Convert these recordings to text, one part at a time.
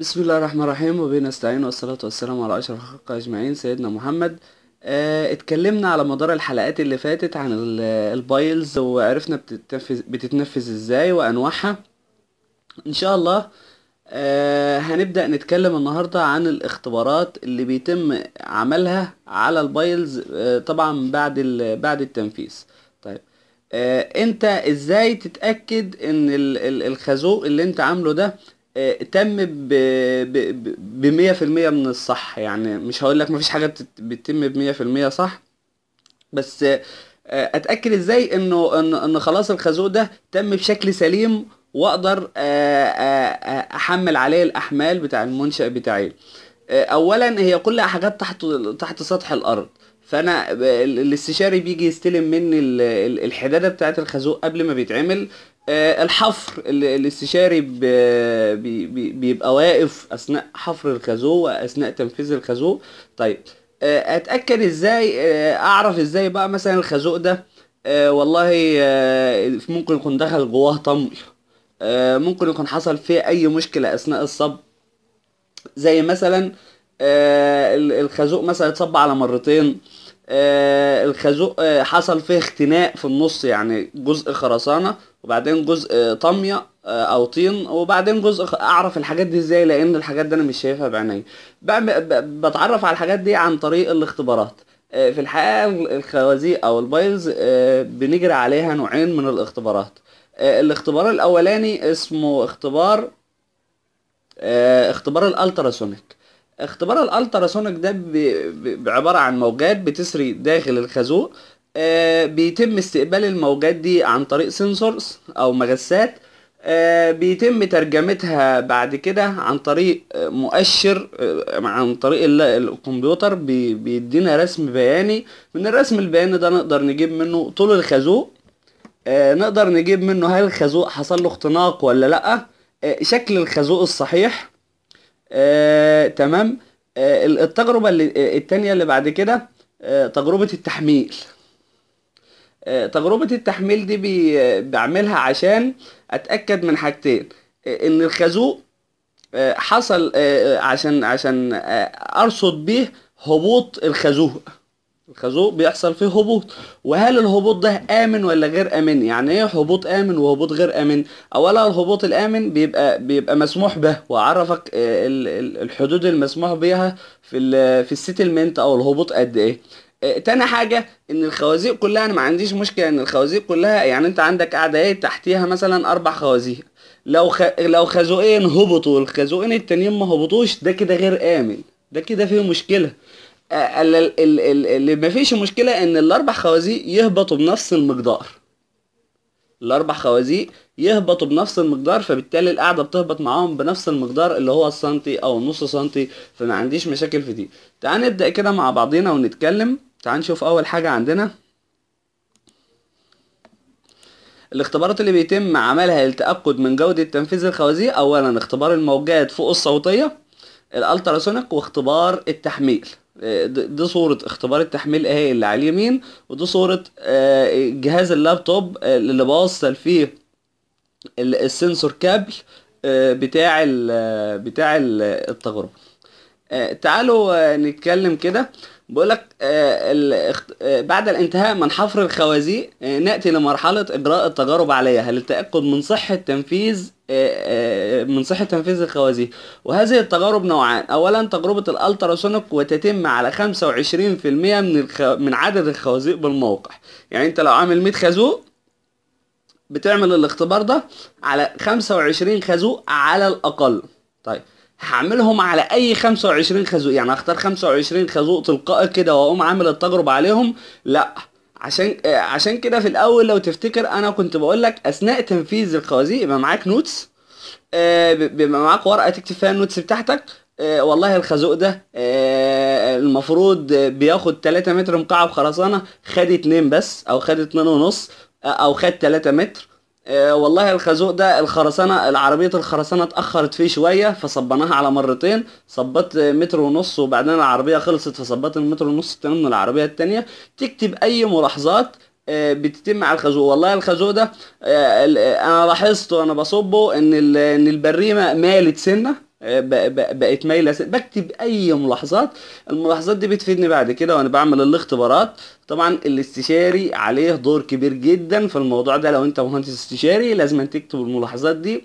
بسم الله الرحمن الرحيم وبه نستعين والصلاة والسلام على أشرف الخلق أجمعين سيدنا محمد اه اتكلمنا على مدار الحلقات اللي فاتت عن البايلز وعرفنا بتتنفذ, بتتنفذ ازاي وأنواعها إن شاء الله اه هنبدأ نتكلم النهاردة عن الاختبارات اللي بيتم عملها على البايلز اه طبعا بعد, بعد التنفيذ طيب آه، انت ازاي تتأكد ان الخازوق اللي انت عامله ده تم ب في المية من الصح يعني مش هقول لك مفيش حاجة بتتم بمية في المية صح بس آه، اتأكد ازاي انه ان, إن خلاص الخازوق ده تم بشكل سليم واقدر آه، آه، احمل عليه الاحمال بتاع المنشأ بتاعي اولا هي كلها حاجات تحت تحت سطح الارض فانا الاستشاري بيجي يستلم مني الحداده بتاعت الخازوق قبل ما بيتعمل آه، الحفر الاستشاري بيبقى واقف اثناء حفر الخازوق واثناء تنفيذ الخازوق طيب آه، اتاكد ازاي آه، اعرف ازاي بقى مثلا الخازوق ده والله ممكن يكون دخل جواه طمل ممكن يكون حصل فيه اي مشكله اثناء الصب زي مثلا الخازوق مثلا اتصب على مرتين آه، الخازوق آه، حصل فيه اختناق في النص يعني جزء خرسانة وبعدين جزء آه، طمية او طين وبعدين جزء اعرف الحاجات دي ازاي لان الحاجات دي انا مش شايفها بعيني بتعرف على الحاجات دي عن طريق الاختبارات في الحقيقة الخوازيق او البايلز بنجري عليها نوعين من الاختبارات الاختبار الاولاني اسمه اختبار اختبار الالتراسونيك اختبار الالتراسونيك ده بعباره عن موجات بتسري داخل الخازوق آه بيتم استقبال الموجات دي عن طريق سنسورز او مغسات آه بيتم ترجمتها بعد كده عن طريق آه، مؤشر آه عن طريق الكمبيوتر بي بيدينا رسم بياني من الرسم البياني ده نقدر نجيب منه طول الخازوق آه، نقدر نجيب منه هل الخازوق حصل له اختناق ولا لا آه، شكل الخازوق الصحيح آه تمام آه التجربة اللي آه، التانية اللي بعد كده آه تجربة التحميل آه تجربة التحميل دي بي بعملها عشان اتأكد من حاجتين آه ان الخازوق آه حصل آه, آه، عشان عشان آه ارصد بيه هبوط الخازوق الخازوق بيحصل فيه هبوط وهل الهبوط ده امن ولا غير امن يعني ايه هبوط امن وهبوط غير امن اولا الهبوط الامن بيبقى بيبقى مسموح به وعرفك آه، الحدود المسموح بيها في في السيتلمنت او الهبوط قد ايه آه، تاني حاجة ان الخوازيق كلها انا ما عنديش مشكلة ان الخوازيق كلها يعني انت عندك قاعدة ايه تحتيها مثلا اربع خوازيق لو خ... لو خازوقين هبطوا والخازوقين التانيين ما هبطوش ده كده غير امن ده كده فيه مشكلة اللي مفيش مشكلة ان الاربع خوازيق يهبطوا بنفس المقدار الاربع خوازيق يهبطوا بنفس المقدار فبالتالي القاعدة بتهبط معاهم بنفس المقدار اللي هو السنتي او النص سنتي فما عنديش مشاكل في دي تعال نبدأ كده مع بعضينا ونتكلم تعال نشوف اول حاجة عندنا الاختبارات اللي بيتم عملها للتأكد من جودة تنفيذ الخوازيق اولا اختبار الموجات فوق الصوتية الالتراسونيك واختبار التحميل آه، دي صورة اختبار التحميل اهي اللي على اليمين ودي صورة آه، جهاز اللابتوب آه، اللي بوصل فيه السنسور كابل بتاع بتاع التجربة تعالوا نتكلم كده بقولك بعد الانتهاء من حفر الخوازيق نأتي لمرحلة إجراء التجارب عليها للتأكد من صحة تنفيذ من صحة تنفيذ الخوازيق وهذه التجارب نوعان أولا تجربة الألتراسونيك وتتم على 25% من الخ... من عدد الخوازيق بالموقع يعني أنت لو عامل 100 خازوق بتعمل الاختبار ده على 25 خازوق على الأقل طيب هعملهم على اي 25 خازوق يعني هختار 25 خازوق تلقائي كده واقوم عامل التجربه عليهم لا عشان عشان كده في الاول لو تفتكر انا كنت بقول لك اثناء تنفيذ الخوازيق يبقى معاك نوتس آه، بيبقى معاك ورقه تكتب فيها النوتس بتاعتك آه، والله الخازوق ده آه، المفروض بياخد 3 متر مكعب خرسانه خد 2 بس او خد اتنين ونص او خد 3 متر آه، والله الخازوق ده الخرسانه العربيه الخرسانه اتاخرت فيه شويه فصبناها على مرتين صبت متر ونص وبعدين العربيه خلصت فصبت المتر ونص التاني من العربيه التانيه تكتب اي ملاحظات آه، بتتم على الخازوق والله الخازوق ده آه، انا لاحظت وانا بصبه ان ان البريمه مالت سنه آه، بقت مايله بكتب اي ملاحظات الملاحظات دي بتفيدني بعد كده وانا بعمل الاختبارات طبعا الاستشاري عليه دور كبير جدا في الموضوع ده لو انت مهندس استشاري لازم تكتب الملاحظات دي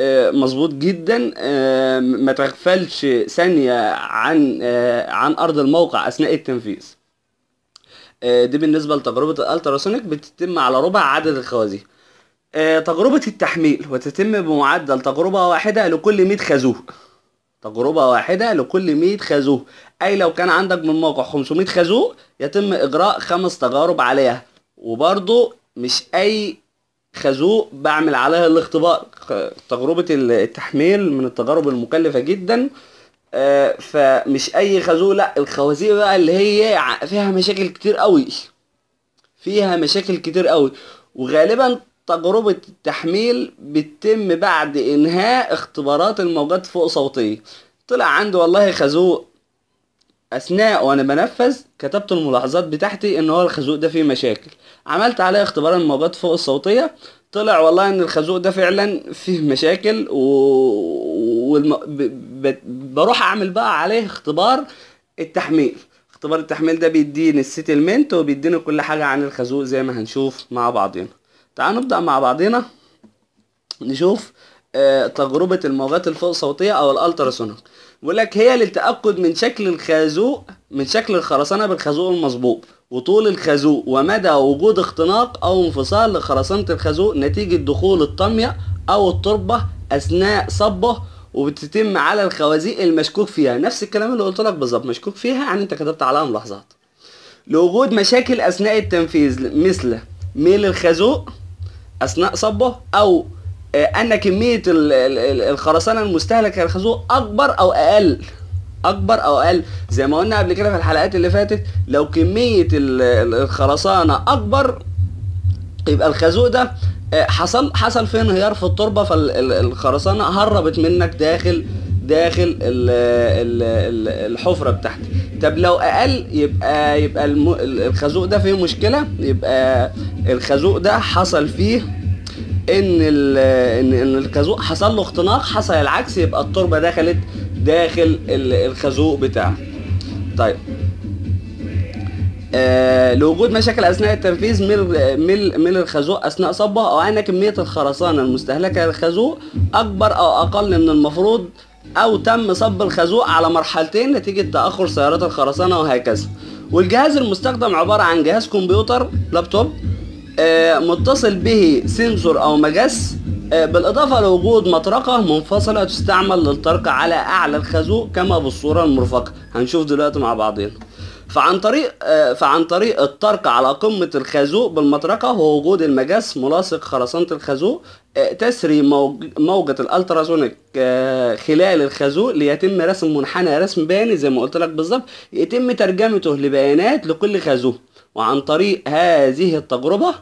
آه، مظبوط جدا آه، ما تغفلش ثانيه عن عن ارض الموقع اثناء التنفيذ دي بالنسبه لتجربه الالتراسونيك بتتم على ربع عدد الخوازيق آه، تجربة التحميل وتتم بمعدل تجربة واحدة لكل 100 خازوق تجربة واحدة لكل 100 خازوق أي لو كان عندك من موقع 500 خازوق يتم إجراء خمس تجارب عليها وبرضو مش أي خازوق بعمل عليها الاختبار تجربة التحميل من التجارب المكلفة جدا آه، فمش أي خازوق لأ الخوازيق بقى اللي هي فيها مشاكل كتير قوي فيها مشاكل كتير قوي وغالبا تجربة التحميل بتتم بعد إنهاء اختبارات الموجات فوق صوتية طلع عندي والله خازوق أثناء وأنا بنفذ كتبت الملاحظات بتاعتي إن هو الخازوق ده فيه مشاكل عملت عليه اختبار الموجات فوق الصوتية طلع والله إن الخازوق ده فعلا فيه مشاكل و... والم... ب... ب... بروح أعمل بقى عليه اختبار التحميل اختبار التحميل ده بيديني السيتلمنت وبيديني كل حاجة عن الخازوق زي ما هنشوف مع بعضنا تعالوا نبدأ مع بعضنا نشوف آه، تجربة الموجات الفوق صوتية أو الألتراسونيك بيقول لك هي للتأكد من شكل الخازوق من شكل الخرسانة بالخازوق المصبوب وطول الخازوق ومدى وجود اختناق أو انفصال لخرسانة الخازوق نتيجة دخول الطمية أو التربة أثناء صبه وبتتم على الخوازيق المشكوك فيها نفس الكلام اللي قلت لك بالظبط مشكوك فيها يعني انت كتبت عليها ملاحظات لوجود مشاكل أثناء التنفيذ مثل ميل الخازوق اثناء صبه او آه، ان كميه الخرسانه المستهلكه للخازوق اكبر او اقل اكبر او اقل زي ما قلنا قبل كده في الحلقات اللي فاتت لو كميه الخرسانه اكبر يبقى الخازوق ده آه، حصل حصل فيه انهيار في التربه فالخرسانه هربت منك داخل داخل الحفره بتاعتك طب لو اقل يبقى يبقى الخازوق ده فيه مشكله يبقى الخازوق ده حصل فيه ان ان ان الخازوق حصل له اختناق حصل العكس يبقى التربه دخلت داخل الخازوق بتاعه طيب آه لوجود مشاكل اثناء التنفيذ من من من الخازوق اثناء صبه او ان كميه الخرسانه المستهلكه للخازوق اكبر او اقل من المفروض او تم صب الخازوق على مرحلتين نتيجه تاخر سيارات الخرسانه وهكذا والجهاز المستخدم عباره عن جهاز كمبيوتر لابتوب آه، متصل به سنسور أو مجس آه، بالإضافة لوجود مطرقة منفصلة تستعمل للطرق على أعلى الخازوق كما بالصورة المرفقة هنشوف دلوقتي مع بعضين فعن طريق آه، فعن طريق الطرق على قمة الخازوق بالمطرقة ووجود المجس ملاصق خرسانة الخازوق تسري موجة الالتراسونيك خلال الخازوق ليتم رسم منحنى رسم بياني زي ما قلت لك بالظبط يتم ترجمته لبيانات لكل خازوق وعن طريق هذه التجربة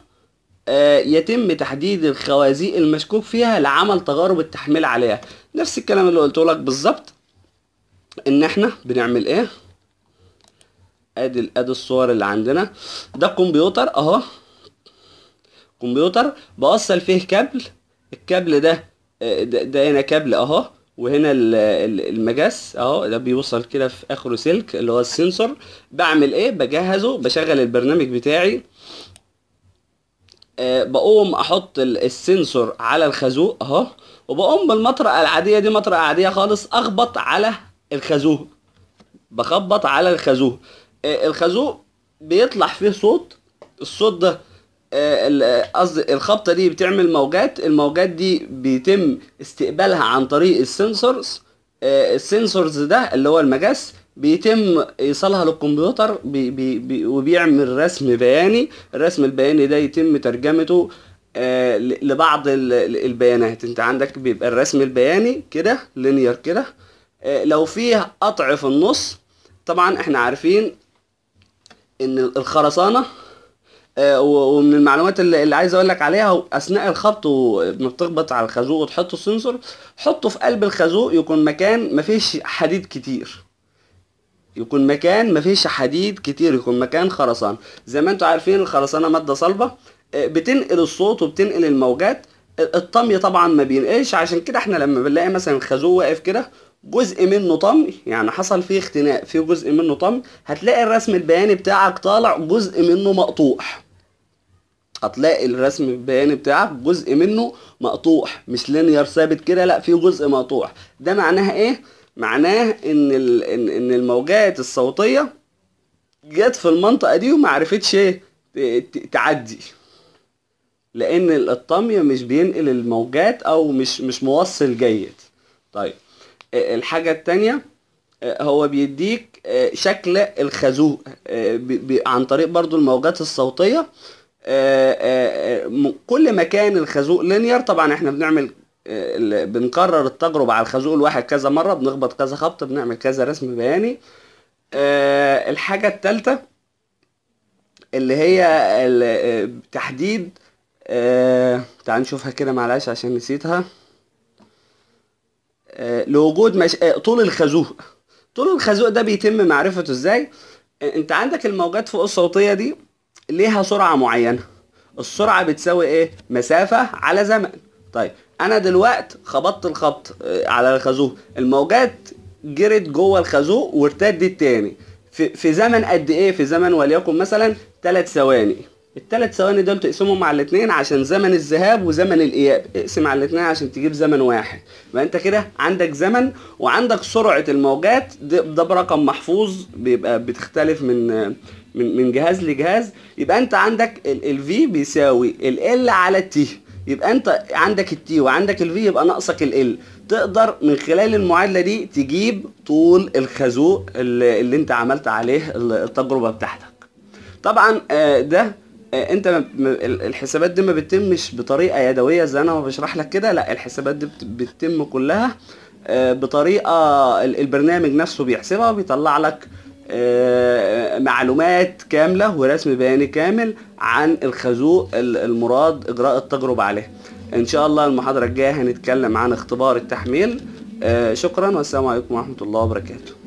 آه، يتم تحديد الخوازيق المشكوك فيها لعمل تجارب التحميل عليها نفس الكلام اللي قلته لك بالظبط ان احنا بنعمل ايه ادي ادي الصور اللي عندنا ده كمبيوتر اهو كمبيوتر بوصل فيه كابل الكابل ده آه، ده هنا كابل اهو وهنا المجس اهو ده بيوصل كده في اخره سلك اللي هو السنسور بعمل ايه بجهزه بشغل البرنامج بتاعي أه بقوم احط السنسور على الخازوق اهو وبقوم بالمطرقه العاديه دي مطرقه عاديه خالص اخبط على الخازوق بخبط على الخازوق أه الخازوق بيطلع فيه صوت الصوت ده قصدي الخبطه دي بتعمل موجات الموجات دي بيتم استقبالها عن طريق السنسورز آه، السنسورز ده اللي هو المجس بيتم ايصالها للكمبيوتر بي بي بي وبيعمل رسم بياني الرسم البياني ده يتم ترجمته آه لبعض البيانات انت عندك بيبقى الرسم البياني كده لينير كده آه لو فيه قطع في النص طبعا احنا عارفين ان الخرسانه آه، ومن المعلومات اللي عايز اقول لك عليها اثناء الخبط وما بتخبط على الخازوق وتحط السنسور حطه في قلب الخازوق يكون مكان مفيش حديد كتير يكون مكان مفيش حديد كتير يكون مكان خرسانه زي ما انتم عارفين الخرسانه ماده صلبه آه، بتنقل الصوت وبتنقل الموجات الطمي طبعا ما بينقلش عشان كده احنا لما بنلاقي مثلا الخازوق واقف كده جزء منه طمي يعني حصل فيه اختناق في جزء منه طمي هتلاقي الرسم البياني بتاعك طالع جزء منه مقطوع هتلاقي الرسم البياني بتاعك جزء منه مقطوع مش لينير ثابت كده لا في جزء مقطوع ده معناها ايه معناه ان ان الموجات الصوتيه جت في المنطقه دي وما عرفتش إيه؟ تعدي لان الطمي مش بينقل الموجات او مش مش موصل جيد طيب الحاجة التانية آه، هو بيديك آه، شكل الخازوق آه، عن طريق برضو الموجات الصوتية كل ما كان الخازوق لينير طبعا احنا بنعمل بنكرر التجربة على الخازوق الواحد كذا مرة بنخبط كذا خبط بنعمل كذا رسم بياني الحاجة التالتة اللي هي تحديد تعال نشوفها كده معلش عشان نسيتها لوجود مش... آه، طول الخازوق طول الخازوق ده بيتم معرفته ازاي آه، انت عندك الموجات فوق الصوتيه دي ليها سرعه معينه السرعه بتساوي ايه مسافه على زمن طيب انا دلوقت خبطت الخبط آه، على الخازوق الموجات جرت جوه الخازوق وارتدت تاني في, في زمن قد ايه في زمن وليكن مثلا 3 ثواني الثلاث ثواني دول تقسمهم على الاثنين عشان زمن الذهاب وزمن الاياب اقسم على الاثنين عشان تجيب زمن واحد يبقى انت كده عندك زمن وعندك سرعه الموجات ده, برقم محفوظ بيبقى بتختلف من من من جهاز لجهاز يبقى انت عندك الفي بيساوي ال على تي يبقى انت عندك التي وعندك الفي يبقى ناقصك ال تقدر من خلال المعادله دي تجيب طول الخازوق اللي, اللي انت عملت عليه التجربه بتاعتك طبعا آه، ده آه، انت الحسابات دي ما بتتمش بطريقه يدويه زي انا ما بشرح لك كده لا الحسابات دي بتتم كلها آه، بطريقه البرنامج نفسه بيحسبها وبيطلع لك آه، معلومات كامله ورسم بياني كامل عن الخازوق المراد اجراء التجربه عليه ان شاء الله المحاضره الجايه هنتكلم عن اختبار التحميل شكرا والسلام عليكم ورحمه الله وبركاته